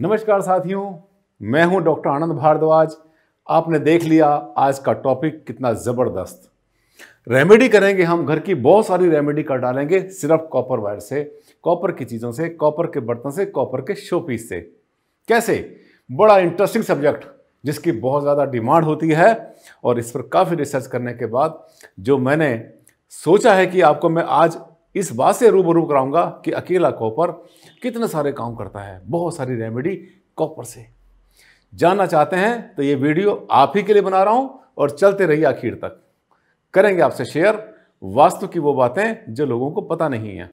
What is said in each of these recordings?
नमस्कार साथियों मैं हूं डॉक्टर आनंद भारद्वाज आपने देख लिया आज का टॉपिक कितना ज़बरदस्त रेमेडी करेंगे हम घर की बहुत सारी रेमेडी कर डालेंगे सिर्फ कॉपर वायर से कॉपर की चीज़ों से कॉपर के बर्तन से कॉपर के शोपीस से कैसे बड़ा इंटरेस्टिंग सब्जेक्ट जिसकी बहुत ज़्यादा डिमांड होती है और इस पर काफ़ी रिसर्च करने के बाद जो मैंने सोचा है कि आपको मैं आज इस बात से रूबरू कराऊंगा कि अकेला कॉपर कितने सारे काम करता है बहुत सारी रेमेडी कॉपर से जानना चाहते हैं तो ये वीडियो आप ही के लिए बना रहा हूं और चलते रहिए आखिर तक करेंगे आपसे शेयर वास्तु की वो बातें जो लोगों को पता नहीं है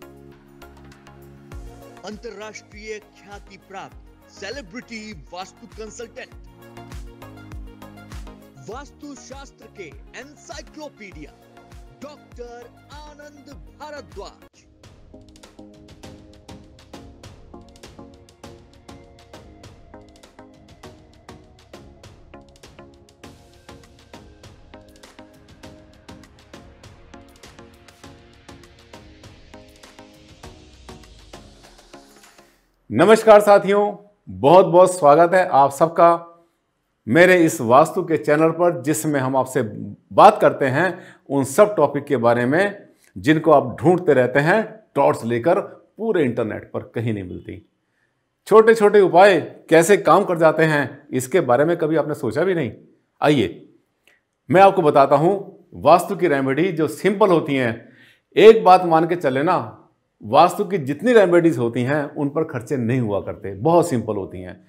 अंतरराष्ट्रीय ख्याति प्राप्त सेलिब्रिटी वास्तु कंसल्टेंट वास्तु शास्त्र के एनसाइक्लोपीडिया डॉक्टर आनंद भारद्वाज नमस्कार साथियों बहुत बहुत स्वागत है आप सबका मेरे इस वास्तु के चैनल पर जिसमें हम आपसे बात करते हैं उन सब टॉपिक के बारे में जिनको आप ढूंढते रहते हैं टॉर्च लेकर पूरे इंटरनेट पर कहीं नहीं मिलती छोटे छोटे उपाय कैसे काम कर जाते हैं इसके बारे में कभी आपने सोचा भी नहीं आइए मैं आपको बताता हूँ वास्तु की रेमेडी जो सिंपल होती हैं एक बात मान के चले ना वास्तु की जितनी रेमेडीज़ होती हैं उन पर खर्चे नहीं हुआ करते बहुत सिंपल होती हैं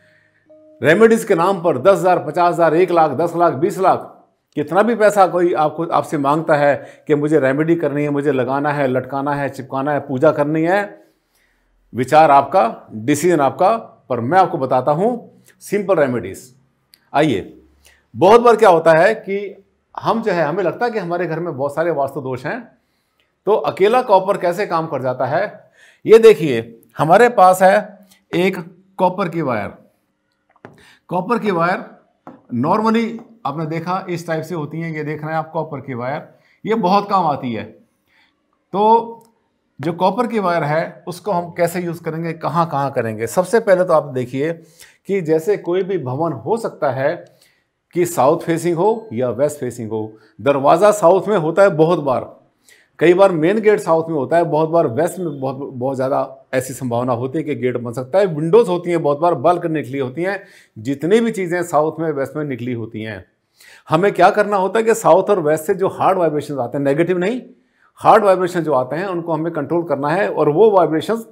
रेमेडीज के नाम पर दस हज़ार पचास हज़ार एक लाख दस लाख बीस लाख कितना भी पैसा कोई आपको आपसे मांगता है कि मुझे रेमेडी करनी है मुझे लगाना है लटकाना है चिपकाना है पूजा करनी है विचार आपका डिसीजन आपका पर मैं आपको बताता हूँ सिंपल रेमेडीज आइए बहुत बार क्या होता है कि हम जो है हमें लगता है कि हमारे घर में बहुत सारे वास्तु दोष हैं तो अकेला कॉपर कैसे काम कर जाता है ये देखिए हमारे पास है एक कॉपर की वायर कॉपर की वायर नॉर्मली आपने देखा इस टाइप से होती हैं ये देख रहे हैं आप कॉपर की वायर ये बहुत काम आती है तो जो कॉपर की वायर है उसको हम कैसे यूज़ करेंगे कहाँ कहाँ करेंगे सबसे पहले तो आप देखिए कि जैसे कोई भी भवन हो सकता है कि साउथ फेसिंग हो या वेस्ट फेसिंग हो दरवाज़ा साउथ में होता है बहुत बार कई बार मेन गेट साउथ में होता है बहुत बार वेस्ट में बहुत बहुत ज़्यादा ऐसी संभावना होती है कि गेट बन सकता है विंडोज़ होती हैं बहुत बार बल्क निकली होती हैं जितनी भी चीज़ें साउथ में वेस्ट में निकली होती हैं हमें क्या करना होता है कि साउथ और वेस्ट से जो हार्ड वाइब्रेशन आते हैं नेगेटिव नहीं हार्ड वाइब्रेशन जो आते हैं उनको हमें कंट्रोल करना है और वो वाइब्रेशन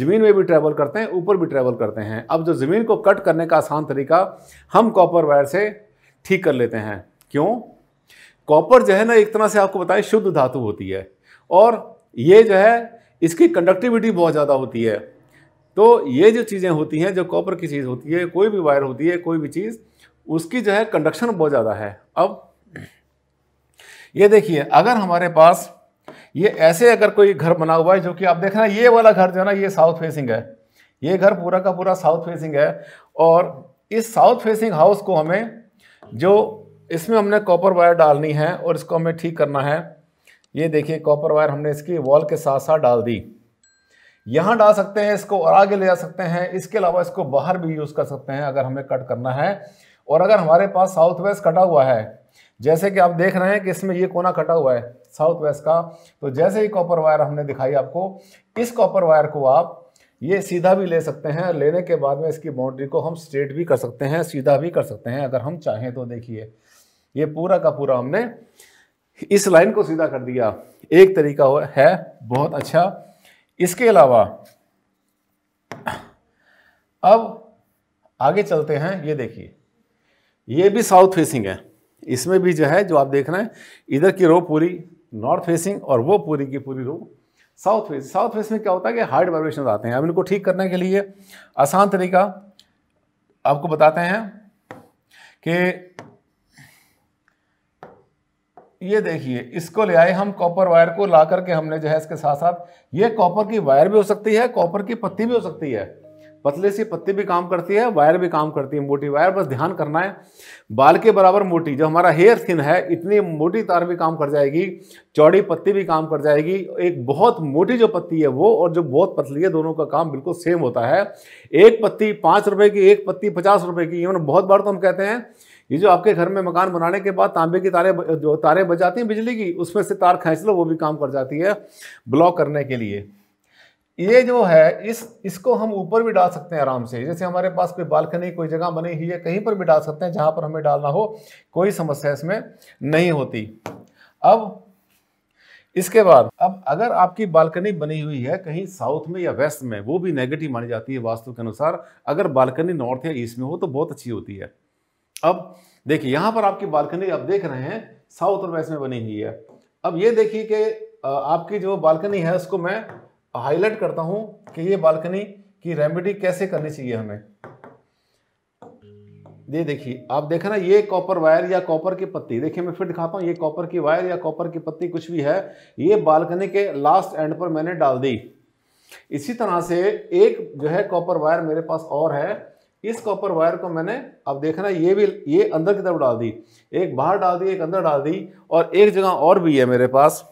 ज़मीन में भी ट्रैवल करते हैं ऊपर भी ट्रैवल करते हैं अब जो ज़मीन को कट करने का आसान तरीका हम कॉपर वायर से ठीक कर लेते हैं क्यों कॉपर जो है ना एक तरह से आपको बताएं शुद्ध धातु होती है और ये जो है इसकी कंडक्टिविटी बहुत ज़्यादा होती है तो ये जो चीज़ें होती हैं जो कॉपर की चीज़ होती है कोई भी वायर होती है कोई भी चीज़ उसकी जो है कंडक्शन बहुत ज़्यादा है अब ये देखिए अगर हमारे पास ये ऐसे अगर कोई घर बना हुआ है जो कि आप देख रहे हैं ये वाला घर जो है ना ये साउथ फेसिंग है ये घर पूरा का पूरा साउथ फेसिंग है और इस साउथ फेसिंग हाउस को हमें जो इसमें हमने कॉपर वायर डालनी है और इसको हमें ठीक करना है ये देखिए कॉपर वायर हमने इसकी वॉल के साथ साथ डाल दी यहाँ डाल सकते हैं इसको और आगे ले जा सकते हैं इसके अलावा इसको बाहर भी यूज़ कर सकते हैं अगर हमें कट करना है और अगर हमारे पास साउथ वेस्ट कटा हुआ है जैसे कि आप देख रहे हैं कि इसमें ये कोना कटा हुआ है साउथ वेस्ट का तो जैसे ही कॉपर वायर हमने दिखाई आपको इस कॉपर वायर को आप ये सीधा भी ले सकते हैं लेने के बाद में इसकी बाउंड्री को हम स्ट्रेट भी कर सकते हैं सीधा भी कर सकते हैं अगर हम चाहें तो देखिए ये पूरा का पूरा हमने इस लाइन को सीधा कर दिया एक तरीका हो है बहुत अच्छा इसके अलावा अब आगे चलते हैं ये देखिए ये भी साउथ फेसिंग है इसमें भी जो है जो आप देख रहे हैं इधर की रो पूरी नॉर्थ फेसिंग और वो पूरी की पूरी row south face south face में क्या होता है कि हार्ड वाइब्रेशन आते हैं अब इनको ठीक करने के लिए आसान तरीका आपको बताते हैं कि ये देखिए इसको ले आए हम कॉपर वायर को ला करके हमने जो है इसके साथ साथ ये कॉपर की वायर भी हो सकती है कॉपर की पत्ती भी हो सकती है पतली सी पत्ती भी काम करती है वायर भी काम करती है मोटी वायर बस ध्यान करना है बाल के बराबर मोटी जो हमारा हेयर थिन है इतनी मोटी तार भी काम कर जाएगी चौड़ी पत्ती भी काम कर जाएगी एक बहुत मोटी जो पत्ती है वो और जो बहुत पतली है दोनों का काम बिल्कुल सेम होता है एक पत्ती पाँच रुपये की एक पत्ती पचास रुपये की इवन बहुत बार तो हम कहते हैं ये जो आपके घर में मकान बनाने के बाद तांबे की तारे जो तारे बजाती हैं बिजली की उसमें से तार खींच लो वो भी काम कर जाती है ब्लॉक करने के लिए ये जो है इस इसको हम ऊपर भी डाल सकते हैं आराम से जैसे हमारे पास कोई बालकनी कोई जगह बनी हुई है कहीं पर भी डाल सकते हैं जहाँ पर हमें डालना हो कोई समस्या इसमें नहीं होती अब इसके बाद अब अगर आपकी बालकनी बनी हुई है कहीं साउथ में या वेस्ट में वो भी नेगेटिव मानी जाती है वास्तु के अनुसार अगर बालकनी नॉर्थ या ईस्ट में हो तो बहुत अच्छी होती है अब देखिए यहां पर आपकी बालकनी आप देख रहे हैं साउथ और वेस्ट में बनी हुई है अब ये देखिए कि आपकी जो बालकनी है उसको मैं हाईलाइट करता हूं कि ये बालकनी की रेमेडी कैसे करनी चाहिए हमें ये देखिए आप देख रहे हैं ये कॉपर वायर या कॉपर की पत्ती देखिए मैं फिर दिखाता हूँ ये कॉपर की वायर या कॉपर की पत्ती कुछ भी है ये बालकनी के लास्ट एंड पर मैंने डाल दी इसी तरह से एक जो है कॉपर वायर मेरे पास और है इस कॉपर वायर को मैंने अब देखना ये भी ये अंदर की तरफ डाल दी एक बाहर डाल दी एक अंदर डाल दी और एक जगह और भी है मेरे पास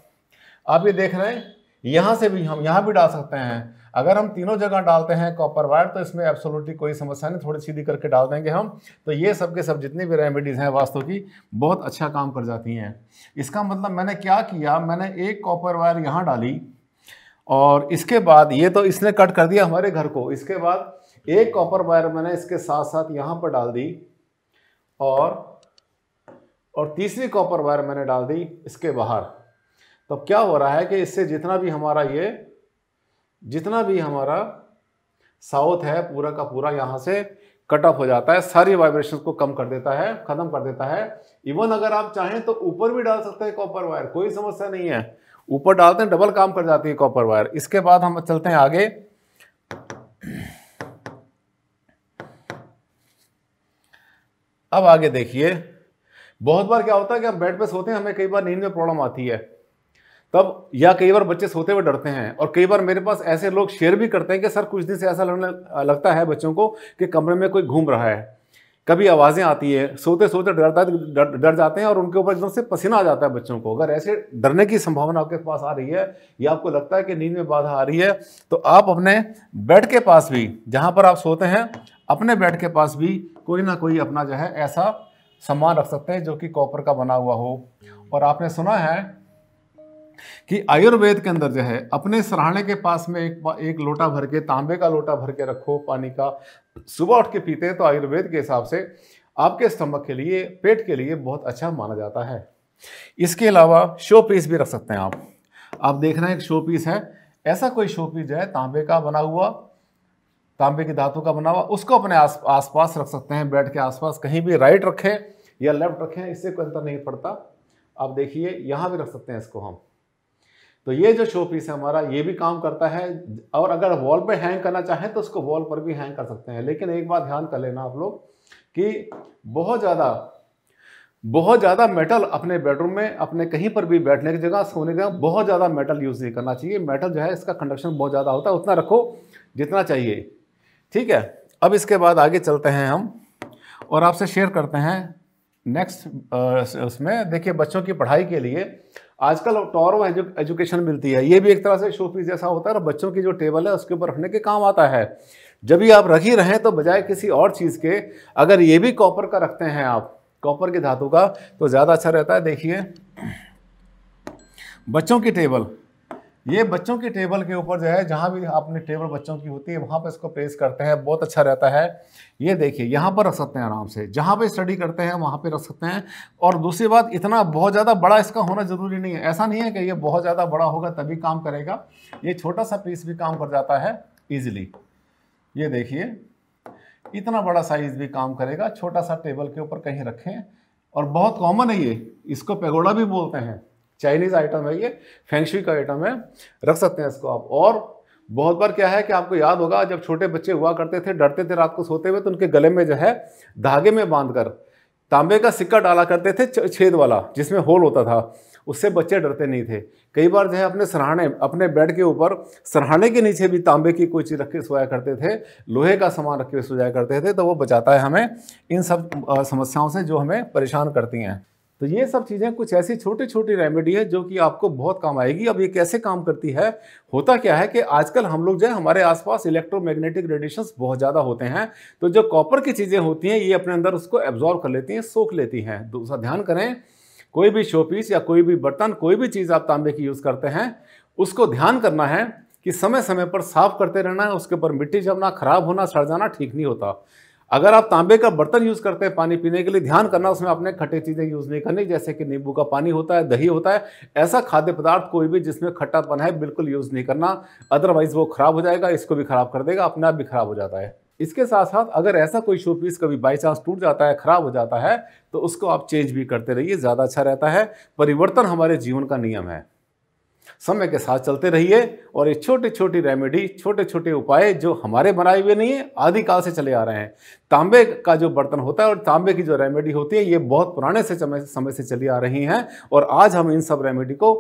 आप ये देख रहे हैं यहाँ से भी हम यहाँ भी डाल सकते हैं अगर हम तीनों जगह डालते हैं कॉपर वायर तो इसमें एब्सोल्युटली कोई समस्या नहीं थोड़ी सीधी करके डाल देंगे हम तो ये सब के सब जितनी भी रेमेडीज़ हैं वास्तव की बहुत अच्छा काम कर जाती हैं इसका मतलब मैंने क्या किया मैंने एक कॉपर वायर यहाँ डाली और इसके बाद ये तो इसने कट कर दिया हमारे घर को इसके बाद एक कॉपर वायर मैंने इसके साथ साथ यहाँ पर डाल दी और और तीसरी कॉपर वायर मैंने डाल दी इसके बाहर तो क्या हो रहा है कि इससे जितना भी हमारा ये जितना भी हमारा साउथ है पूरा का पूरा यहाँ से कट ऑफ हो जाता है सारी वाइब्रेशन को कम कर देता है ख़त्म कर देता है इवन अगर आप चाहें तो ऊपर भी डाल सकते हैं कॉपर वायर कोई समस्या नहीं है ऊपर डालते हैं डबल काम कर जाती है कॉपर वायर इसके बाद हम चलते हैं आगे अब आगे देखिए बहुत बार क्या होता है कि हम बेड पे सोते हैं हमें कई बार नींद में प्रॉब्लम आती है तब या कई बार बच्चे सोते हुए डरते हैं और कई बार मेरे पास ऐसे लोग शेयर भी करते हैं कि सर कुछ दिन से ऐसा लगने लगता है बच्चों को कि कमरे में कोई घूम रहा है कभी आवाज़ें आती है सोते सोते डरता डर, डर जाते हैं और उनके ऊपर एकदम से पसीना आ जाता है बच्चों को अगर ऐसे डरने की संभावना आपके पास आ रही है या आपको लगता है कि नींद में बाधा आ रही है तो आप अपने बेड के पास भी जहाँ पर आप सोते हैं अपने बेड के पास भी कोई ना कोई अपना जो है ऐसा सामान रख सकते हैं जो कि कॉपर का बना हुआ हो और आपने सुना है कि आयुर्वेद के अंदर जो है अपने सराहने के पास में एक एक लोटा भर के तांबे का लोटा भर के रखो पानी का सुबह उठ के पीते हैं तो आयुर्वेद के हिसाब से आपके स्टमक के लिए पेट के लिए बहुत अच्छा माना जाता है इसके अलावा शो पीस भी रख सकते हैं आप आप देख रहे हैं एक शो पीस है ऐसा कोई शो पीस जो है तांबे का बना हुआ तांबे की धातु का बना हुआ उसको अपने आस आसपास रख सकते हैं बेड के आसपास कहीं भी राइट रखें या लेफ्ट रखें इससे कोई अंतर नहीं पड़ता आप देखिए यहाँ भी रख सकते हैं इसको हम तो ये जो शो पीस है हमारा ये भी काम करता है और अगर वॉल पे हैंग करना चाहें तो उसको वॉल पर भी हैंग कर सकते हैं लेकिन एक बात ध्यान कर लेना आप लोग कि बहुत ज़्यादा बहुत ज़्यादा मेटल अपने बेडरूम में अपने कहीं पर भी बैठने की जगह सोने की जगह बहुत ज़्यादा मेटल यूज़ नहीं करना चाहिए मेटल जो है इसका कंडक्शन बहुत ज़्यादा होता है उतना रखो जितना चाहिए ठीक है अब इसके बाद आगे चलते हैं हम और आपसे शेयर करते हैं नेक्स्ट उसमें देखिए बच्चों की पढ़ाई के लिए आजकल टॉरो एजुकेशन मिलती है ये भी एक तरह से शो पीस जैसा होता है और बच्चों की जो टेबल है उसके ऊपर रखने के काम आता है जब भी आप रख ही रहें तो बजाय किसी और चीज़ के अगर ये भी कॉपर का रखते हैं आप कॉपर की धातु का तो ज़्यादा अच्छा रहता है देखिए बच्चों की टेबल ये बच्चों के टेबल के ऊपर जो है जहाँ भी आपने टेबल बच्चों की होती है वहाँ पर इसको प्रेस करते हैं बहुत अच्छा रहता है ये देखिए यहाँ पर रख सकते हैं आराम से जहाँ पे स्टडी करते हैं वहाँ पे रख सकते हैं और दूसरी बात इतना बहुत ज़्यादा बड़ा इसका होना ज़रूरी नहीं है ऐसा नहीं है कि ये बहुत ज़्यादा बड़ा होगा तभी काम करेगा ये छोटा सा पीस भी काम कर जाता है ईजिली ये देखिए इतना बड़ा साइज़ भी काम करेगा छोटा सा टेबल के ऊपर कहीं रखें और बहुत कॉमन है ये इसको पेगोड़ा भी बोलते हैं चाइनीज़ आइटम है ये फेंगशी का आइटम है रख सकते हैं इसको आप और बहुत बार क्या है कि आपको याद होगा जब छोटे बच्चे हुआ करते थे डरते थे रात को सोते हुए तो उनके गले में जो है धागे में बांध कर तांबे का सिक्का डाला करते थे छेद वाला जिसमें होल होता था उससे बच्चे डरते नहीं थे कई बार जो है अपने सराहाने अपने बेड के ऊपर सराहाने के नीचे भी तांबे की कोई चीज़ रख के सोया करते थे लोहे का सामान रख के सोया करते थे तो वो बचाता है हमें इन सब समस्याओं से जो हमें परेशान करती हैं तो ये सब चीज़ें कुछ ऐसी छोटी छोटी रेमेडी है जो कि आपको बहुत काम आएगी अब ये कैसे काम करती है होता क्या है कि आजकल हम लोग जो है हमारे आसपास इलेक्ट्रोमैग्नेटिक रेडिएशंस बहुत ज़्यादा होते हैं तो जो कॉपर की चीज़ें होती हैं ये अपने अंदर उसको एब्जॉर्व कर लेती हैं सोख लेती हैं दूसरा तो ध्यान करें कोई भी शोपीस या कोई भी बर्तन कोई भी चीज़ आप तांबे की यूज़ करते हैं उसको ध्यान करना है कि समय समय पर साफ करते रहना है उसके ऊपर मिट्टी जमना खराब होना सड़ जाना ठीक नहीं होता अगर आप तांबे का बर्तन यूज़ करते हैं पानी पीने के लिए ध्यान करना उसमें आपने खट्टे चीज़ें यूज़ नहीं करनी जैसे कि नींबू का पानी होता है दही होता है ऐसा खाद्य पदार्थ कोई भी जिसमें खट्टापन है बिल्कुल यूज़ नहीं करना अदरवाइज़ वो ख़राब हो जाएगा इसको भी ख़राब कर देगा अपने आप भी ख़राब हो जाता है इसके साथ साथ अगर ऐसा कोई शो पीस कभी बाई चांस टूट जाता है ख़राब हो जाता है तो उसको आप चेंज भी करते रहिए ज़्यादा अच्छा रहता है परिवर्तन हमारे जीवन का नियम है समय के साथ चलते रहिए और ये छोटी छोटी रेमेडी छोटे छोटे उपाय जो हमारे बनाए हुए नहीं है आदिकाल से चले आ रहे हैं तांबे का जो बर्तन होता है और तांबे की जो रेमेडी होती है ये बहुत पुराने से समय से चली आ रही हैं और आज हम इन सब रेमेडी को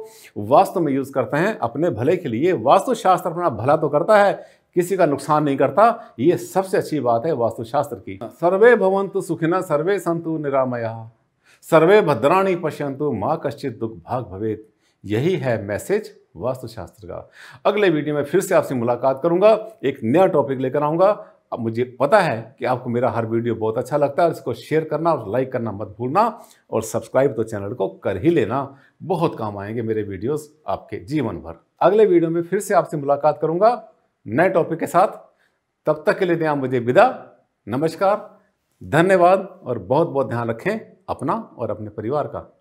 वास्तु में यूज़ करते हैं अपने भले के लिए वास्तुशास्त्र अपना भला तो करता है किसी का नुकसान नहीं करता ये सबसे अच्छी बात है वास्तुशास्त्र की सर्वे भवंतु सुखिना सर्वे संतु निरामया सर्वे भद्राणी पश्यंतु माँ कश्चित दुख भाग भवेत यही है मैसेज वास्तुशास्त्र का अगले वीडियो में फिर से आपसे मुलाकात करूंगा एक नया टॉपिक लेकर आऊंगा अब मुझे पता है कि आपको मेरा हर वीडियो बहुत अच्छा लगता है इसको शेयर करना और लाइक करना मत भूलना और सब्सक्राइब तो चैनल को कर ही लेना बहुत काम आएंगे मेरे वीडियोस आपके जीवन भर अगले वीडियो में फिर से आपसे मुलाकात करूंगा नए टॉपिक के साथ तब तक के लिए दें आप मुझे विदा नमस्कार धन्यवाद और बहुत बहुत ध्यान रखें अपना और अपने परिवार का